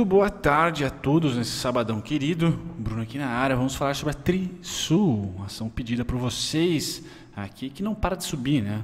Muito boa tarde a todos nesse sabadão querido. Bruno aqui na área. Vamos falar sobre a Trisul, ação pedida por vocês aqui que não para de subir, né?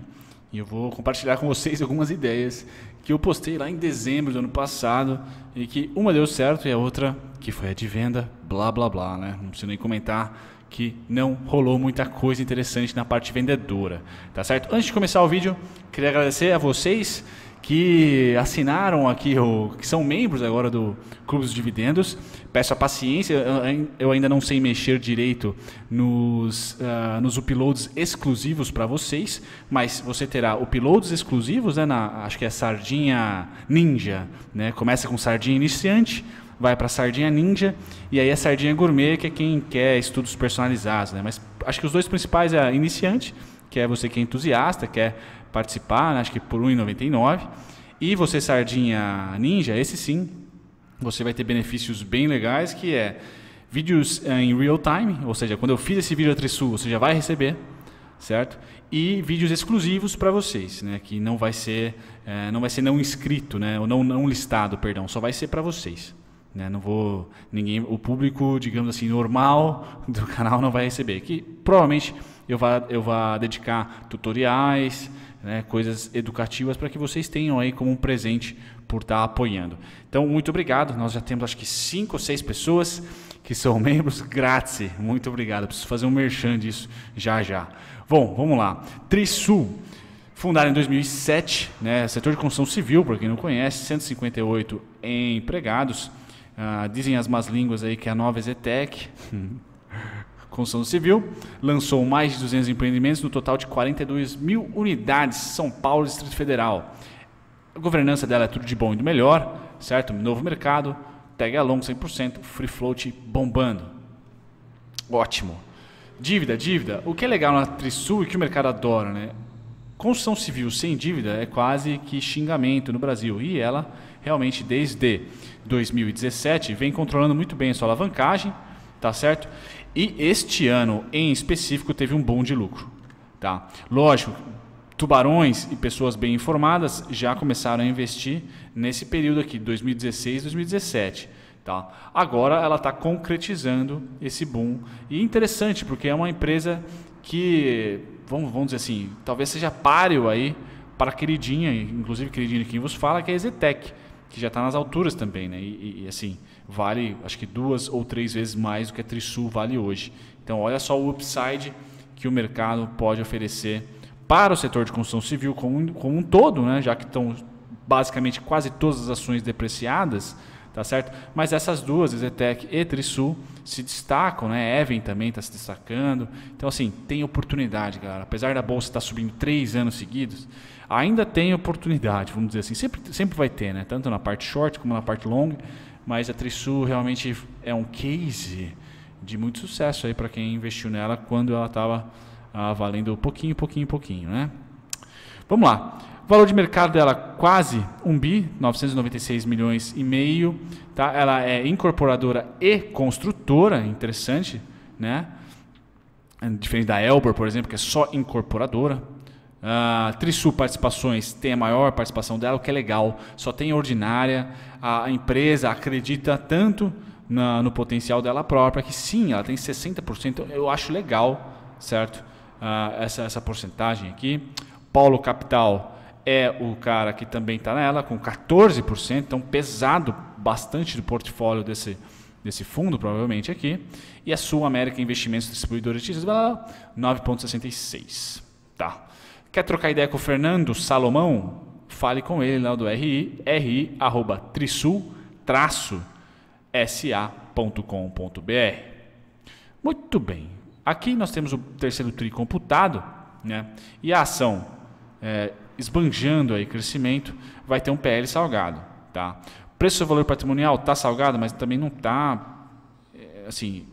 E eu vou compartilhar com vocês algumas ideias que eu postei lá em dezembro do ano passado e que uma deu certo e a outra que foi a de venda, blá blá blá, né? Não preciso nem comentar que não rolou muita coisa interessante na parte vendedora, tá certo? Antes de começar o vídeo, queria agradecer a vocês que assinaram aqui, ou que são membros agora do Clube dos Dividendos. Peço a paciência, eu ainda não sei mexer direito nos, uh, nos uploads exclusivos para vocês, mas você terá uploads exclusivos, né, na, acho que é Sardinha Ninja, né? começa com Sardinha Iniciante, vai para Sardinha Ninja e aí a é Sardinha Gourmet, que é quem quer estudos personalizados, né? Mas acho que os dois principais é iniciante, que é você que é entusiasta, quer participar, né? acho que por R$ 1,99. E você, Sardinha Ninja, esse sim, você vai ter benefícios bem legais, que é vídeos eh, em real time, ou seja, quando eu fiz esse vídeo a Trisul, você já vai receber, certo? E vídeos exclusivos para vocês, né? Que não vai ser, é, não vai ser não inscrito, né? Ou não, não listado, perdão, só vai ser para vocês. Né? Não vou ninguém, o público, digamos assim, normal do canal não vai receber. Que provavelmente eu vá, eu vá dedicar tutoriais, né, coisas educativas para que vocês tenham aí como um presente por estar tá apoiando. Então, muito obrigado. Nós já temos acho que cinco ou seis pessoas que são membros. Grátis, muito obrigado. Preciso fazer um merchan disso já já. Bom, vamos lá. Trisul fundada em 2007, né, setor de construção civil, para quem não conhece, 158 empregados. Ah, dizem as más línguas aí que é a nova Zetec. Construção Civil, lançou mais de 200 empreendimentos, no total de 42 mil unidades, São Paulo, Distrito Federal. A governança dela é tudo de bom e do melhor, certo? Novo mercado, tag along 100%, free float bombando. Ótimo. Dívida, dívida. O que é legal na Trisul e que o mercado adora, né? Construção civil sem dívida é quase que xingamento no Brasil. E ela, realmente, desde 2017, vem controlando muito bem a sua alavancagem, tá certo? E este ano, em específico, teve um bom de lucro. Tá? Lógico, tubarões e pessoas bem informadas já começaram a investir nesse período aqui, 2016, 2017. Tá? Agora ela está concretizando esse boom. E é interessante, porque é uma empresa que, vamos, vamos dizer assim, talvez seja páreo aí para a queridinha, inclusive queridinha de quem vos fala, que é a EZTEC que já está nas alturas também, né? E, e, assim, vale acho que duas ou três vezes mais do que a Trisul vale hoje. Então, olha só o upside que o mercado pode oferecer para o setor de construção civil como, como um todo, né? Já que estão basicamente quase todas as ações depreciadas, tá certo? Mas essas duas, Zetec e Trisul, se destacam, né? Even também está se destacando. Então, assim, tem oportunidade, galera. Apesar da bolsa estar tá subindo três anos seguidos, ainda tem oportunidade, vamos dizer assim. Sempre, sempre vai ter, né? Tanto na parte short como na parte longa. Mas a Trisul realmente é um case de muito sucesso aí para quem investiu nela quando ela estava ah, valendo pouquinho, pouquinho, pouquinho, né? Vamos lá. O valor de mercado dela quase 1 bi, 996 milhões e meio. Tá? Ela é incorporadora e construtora, interessante, né? Diferente da Elbor, por exemplo, que é só incorporadora. Uh, Trisul Participações tem a maior participação dela, o que é legal, só tem ordinária. A empresa acredita tanto na, no potencial dela própria que sim, ela tem 60%. Eu acho legal, certo? Uh, essa, essa porcentagem aqui. Paulo Capital é o cara que também está nela, com 14%, então pesado bastante do portfólio desse, desse fundo, provavelmente aqui. E a Sul América Investimentos Distribuidores de 9,66%. Tá. Quer trocar ideia com o Fernando Salomão? Fale com ele lá do RI, ri arroba trisul traço sa.com.br. Muito bem. Aqui nós temos o terceiro tri computado, né? E a ação é, esbanjando aí crescimento, vai ter um PL salgado, tá? Preço do valor patrimonial tá salgado, mas também não tá é, assim,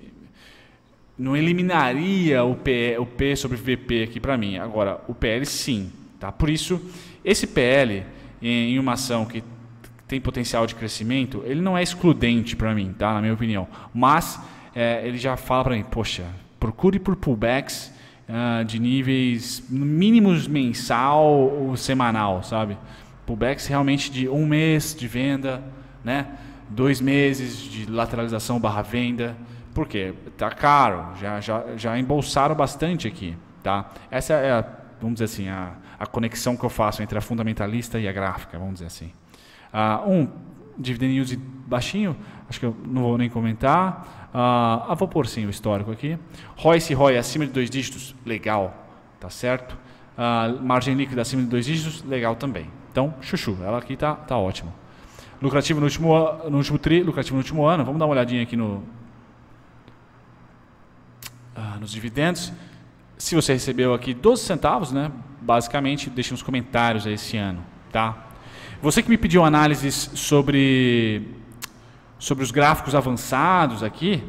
não eliminaria o P, o P sobre VP aqui para mim. Agora, o PL sim, tá? Por isso, esse PL em uma ação que tem potencial de crescimento, ele não é excludente para mim, tá? Na minha opinião. Mas é, ele já fala para mim, poxa, procure por pullbacks uh, de níveis mínimos mensal ou semanal, sabe? Pullbacks realmente de um mês de venda, né? Dois meses de lateralização barra venda. Por quê? Tá caro, já, já, já embolsaram bastante aqui, tá? Essa é, a, vamos dizer assim, a, a conexão que eu faço entre a fundamentalista e a gráfica, vamos dizer assim. Uh, um, dividend yield baixinho, acho que eu não vou nem comentar. Uh, ah, vou pôr sim o histórico aqui. Royce Roy ROI acima de dois dígitos, legal, tá certo? Ah, margem líquida acima de dois dígitos, legal também. Então, chuchu, ela aqui tá, tá ótima. Lucrativo no último, no último tri, lucrativo no último ano. Vamos dar uma olhadinha aqui no, ah, nos dividendos. Se você recebeu aqui 12 centavos, né? Basicamente, deixe nos comentários esse ano, tá? Você que me pediu análises sobre, sobre os gráficos avançados aqui,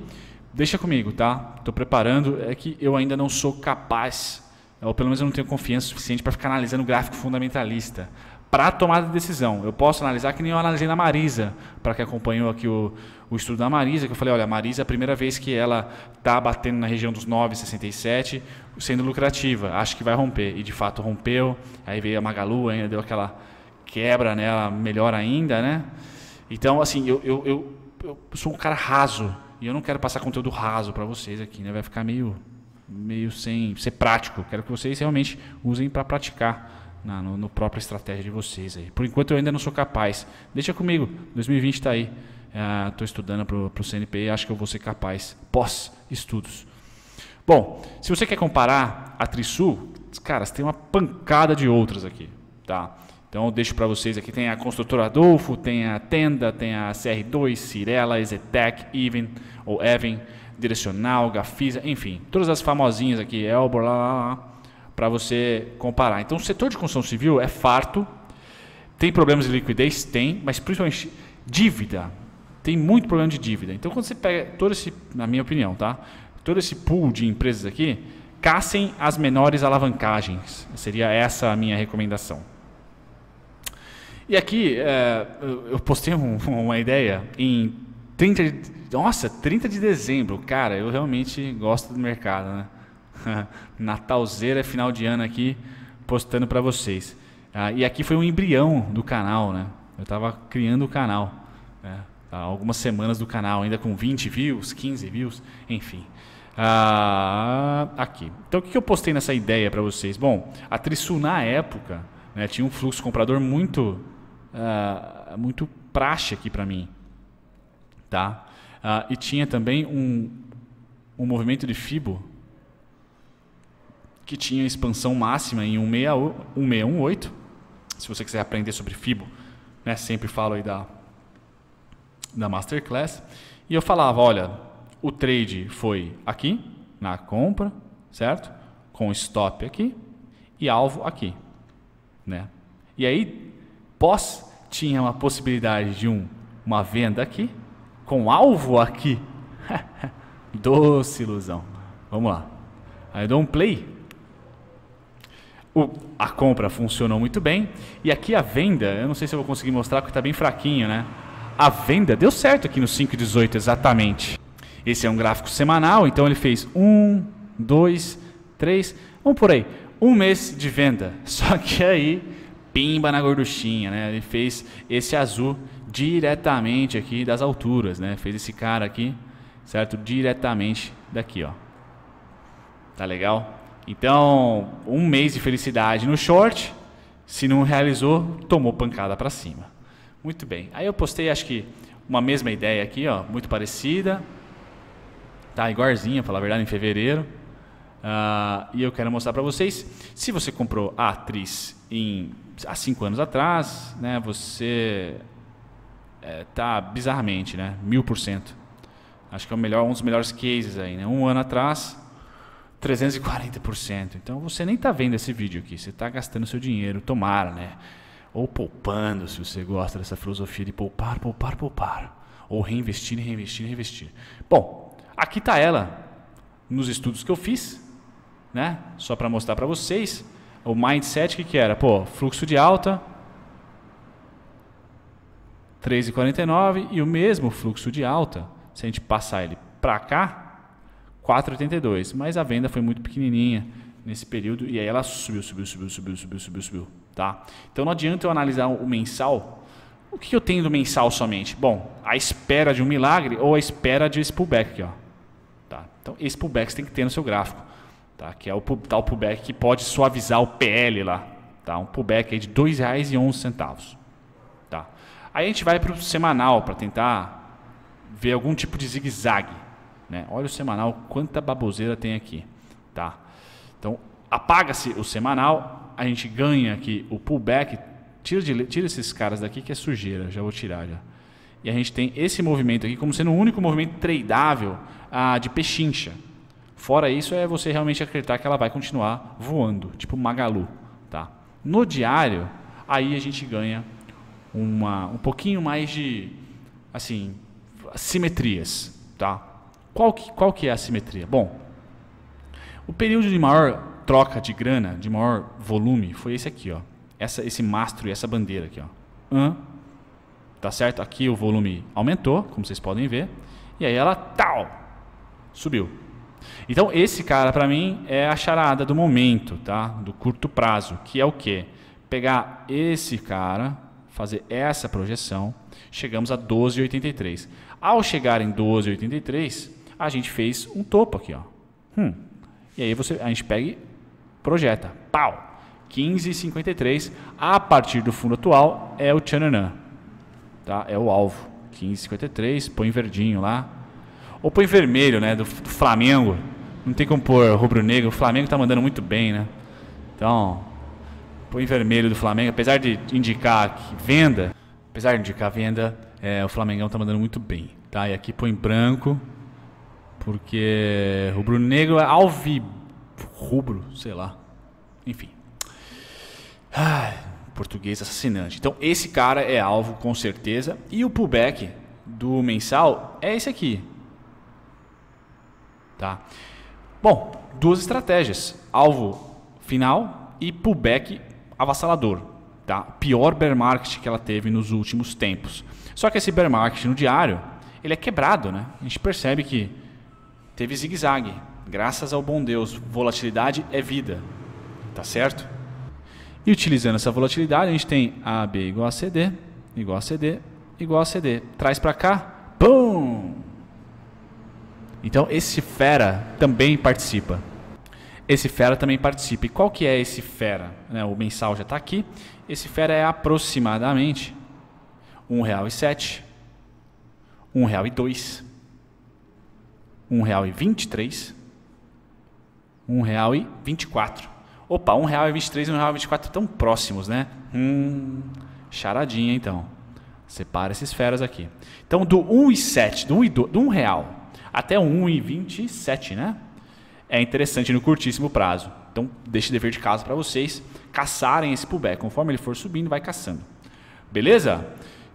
deixa comigo, tá? Estou preparando. É que eu ainda não sou capaz, ou pelo menos eu não tenho confiança suficiente para ficar analisando gráfico fundamentalista para a tomada de decisão. Eu posso analisar que nem eu analisei na Marisa, para quem acompanhou aqui o, o estudo da Marisa, que eu falei, olha, a Marisa é a primeira vez que ela está batendo na região dos 9,67, sendo lucrativa, acho que vai romper. E de fato rompeu, aí veio a Magalu, ainda deu aquela quebra nela né, melhor ainda, né? Então, assim, eu, eu, eu, eu sou um cara raso e eu não quero passar conteúdo raso para vocês aqui, né? Vai ficar meio, meio sem ser prático. Quero que vocês realmente usem para praticar na no, no própria estratégia de vocês aí. Por enquanto eu ainda não sou capaz. Deixa comigo, 2020 está aí. Estou uh, ah, estudando para o CNP e acho que eu vou ser capaz pós estudos. Bom, se você quer comparar a Trisul, caras, tem uma pancada de outras aqui, tá? Então deixo para vocês aqui, tem a Construtora Adolfo, tem a Tenda, tem a CR2, Cirela, Ezetec, Even ou Even, Direcional, Gafisa, enfim, todas as famosinhas aqui, Elbor, lá, lá, lá para você comparar. Então o setor de construção civil é farto, tem problemas de liquidez? Tem, mas principalmente dívida. Tem muito problema de dívida. Então quando você pega todo esse, na minha opinião, tá? Todo esse pool de empresas aqui, caçem as menores alavancagens. Seria essa a minha recomendação. E aqui, é, eu postei um, uma ideia em 30 de, Nossa, 30 de dezembro. Cara, eu realmente gosto do mercado, né? Natalzeira, final de ano aqui, postando para vocês. Ah, e aqui foi um embrião do canal, né? Eu estava criando o canal. Né? Há algumas semanas do canal, ainda com 20 views, 15 views, enfim. Ah, aqui. Então, o que eu postei nessa ideia para vocês? Bom, a Trisul na época né, tinha um fluxo comprador muito ah, muito praxe aqui para mim, tá? Uh, e tinha também um, um movimento de FIBO que tinha expansão máxima em 1618. Se você quiser aprender sobre FIBO, né, sempre falo aí da, da Masterclass. E eu falava, olha, o trade foi aqui, na compra, certo? Com stop aqui e alvo aqui, né? E aí pós tinha uma possibilidade de um, uma venda aqui, com alvo aqui. Doce ilusão. Vamos lá. Aí eu dou um play. O, a compra funcionou muito bem. E aqui a venda, eu não sei se eu vou conseguir mostrar porque está bem fraquinho, né? A venda deu certo aqui no 5,18 exatamente. Esse é um gráfico semanal, então ele fez um, dois, três, vamos por aí. Um mês de venda. Só que aí pimba na gorduchinha, né? Ele fez esse azul diretamente aqui das alturas, né? Fez esse cara aqui, certo? Diretamente daqui, ó. Tá legal? Então, um mês de felicidade no short. Se não realizou, tomou pancada para cima. Muito bem. Aí eu postei, acho que uma mesma ideia aqui, ó, muito parecida. Tá igualzinha, para falar a verdade, em fevereiro. Uh, e eu quero mostrar para vocês. Se você comprou a atriz em há cinco anos atrás, né, você está é, tá bizarramente, né, mil por cento. Acho que é o melhor, um dos melhores cases aí, né? Um ano atrás, 340%. Então você nem está vendo esse vídeo aqui, você está gastando seu dinheiro, tomara, né? Ou poupando, se você gosta dessa filosofia de poupar, poupar, poupar. Ou reinvestir, reinvestir, reinvestir. Bom, aqui está ela, nos estudos que eu fiz, né? Só para mostrar para vocês o mindset que, que era? Pô, fluxo de alta, 3,49 e o mesmo fluxo de alta, se a gente passar ele para cá, 4,82. Mas a venda foi muito pequenininha nesse período e aí ela subiu, subiu, subiu, subiu, subiu, subiu, subiu, tá? Então não adianta eu analisar o mensal. O que eu tenho do mensal somente? Bom, a espera de um milagre ou a espera de esse pullback aqui, ó. Tá? Então esse pullback você tem que ter no seu gráfico tá? que é o tal tá pullback que pode suavizar o PL lá. Tá? Um pullback aí de R$ 2,11. Tá? Aí a gente vai para o semanal para tentar ver algum tipo de zigue-zague. Né? Olha o semanal, quanta baboseira tem aqui. Tá? Então, apaga-se o semanal, a gente ganha aqui o pullback, tira, de, tira esses caras daqui que é sujeira, já vou tirar já. E a gente tem esse movimento aqui como sendo o único movimento tradável ah, de pechincha. Fora isso, é você realmente acreditar que ela vai continuar voando, tipo Magalu. Tá? No diário, aí a gente ganha uma, um pouquinho mais de assim simetrias. Tá? Qual, que, qual que é a simetria? Bom, o período de maior troca de grana, de maior volume, foi esse aqui. Ó. Essa, esse mastro e essa bandeira aqui. Ó. Hum, tá certo? Aqui o volume aumentou, como vocês podem ver. E aí ela tal, subiu. Então, esse cara, para mim, é a charada do momento, tá? do curto prazo, que é o quê? Pegar esse cara, fazer essa projeção, chegamos a 12,83. Ao chegar em 12,83, a gente fez um topo aqui. Ó. Hum. E aí você, a gente pega e projeta. Pau! 15,53. A partir do fundo atual é o Tchananã. Tá? É o alvo. 15,53, põe verdinho lá. Ou põe vermelho, né? Do, do Flamengo. Não tem como pôr rubro-negro. O Flamengo tá mandando muito bem, né? Então, põe vermelho do Flamengo. Apesar de indicar venda, apesar de indicar venda, é, o Flamengão tá mandando muito bem, tá? E aqui põe branco, porque rubro-negro é alvi... Rubro, sei lá. Enfim. português assassinante. Então, esse cara é alvo com certeza. E o pullback do mensal é esse aqui. Tá? Bom, duas estratégias: alvo final e pullback avassalador. Tá? Pior bear market que ela teve nos últimos tempos. Só que esse bear market no diário, ele é quebrado, né? A gente percebe que teve zigue-zague. Graças ao bom Deus, volatilidade é vida. Tá certo? E utilizando essa volatilidade, a gente tem AB igual a CD, igual a CD, igual a CD. Traz para cá, pum! Então esse fera também participa. Esse fera também participa. E qual que é esse fera? Né, o mensal já está aqui. Esse fera é aproximadamente e três, um real e vinte e quatro. Opa, um real e e quatro. estão próximos, né? Hum, charadinha então. Separa esses feras aqui. Então do sete, do um real até 1,27, né? É interessante no curtíssimo prazo. Então, deixe dever de casa para vocês caçarem esse pullback. Conforme ele for subindo, vai caçando. Beleza?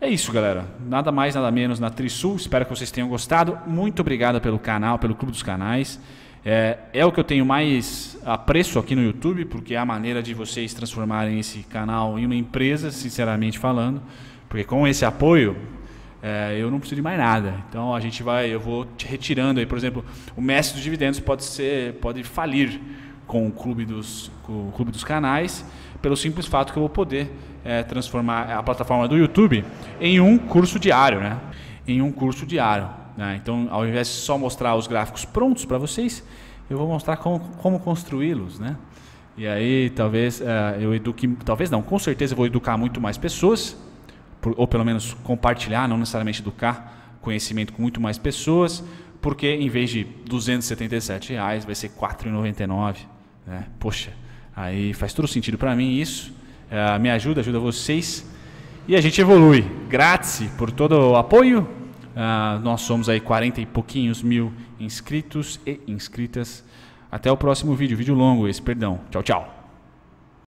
É isso, galera. Nada mais, nada menos na Trisul. Espero que vocês tenham gostado. Muito obrigado pelo canal, pelo Clube dos Canais. É, é, o que eu tenho mais apreço aqui no YouTube, porque é a maneira de vocês transformarem esse canal em uma empresa, sinceramente falando. Porque com esse apoio, é, eu não preciso de mais nada. Então a gente vai, eu vou retirando aí, por exemplo, o mestre dos dividendos pode ser, pode falir com o clube dos, o clube dos canais pelo simples fato que eu vou poder é, transformar a plataforma do YouTube em um curso diário, né? Em um curso diário. Né? Então, ao invés de só mostrar os gráficos prontos para vocês, eu vou mostrar como, como construí-los, né? E aí, talvez uh, eu eduque, talvez não, com certeza eu vou educar muito mais pessoas ou pelo menos compartilhar, não necessariamente educar, conhecimento com muito mais pessoas, porque em vez de 277 reais vai ser 4,99, né? Poxa, aí faz todo sentido para mim isso. Uh, me ajuda, ajuda vocês e a gente evolui. Grátis por todo o apoio. Uh, nós somos aí 40 e pouquinhos mil inscritos e inscritas. Até o próximo vídeo, vídeo longo esse, perdão. Tchau, tchau.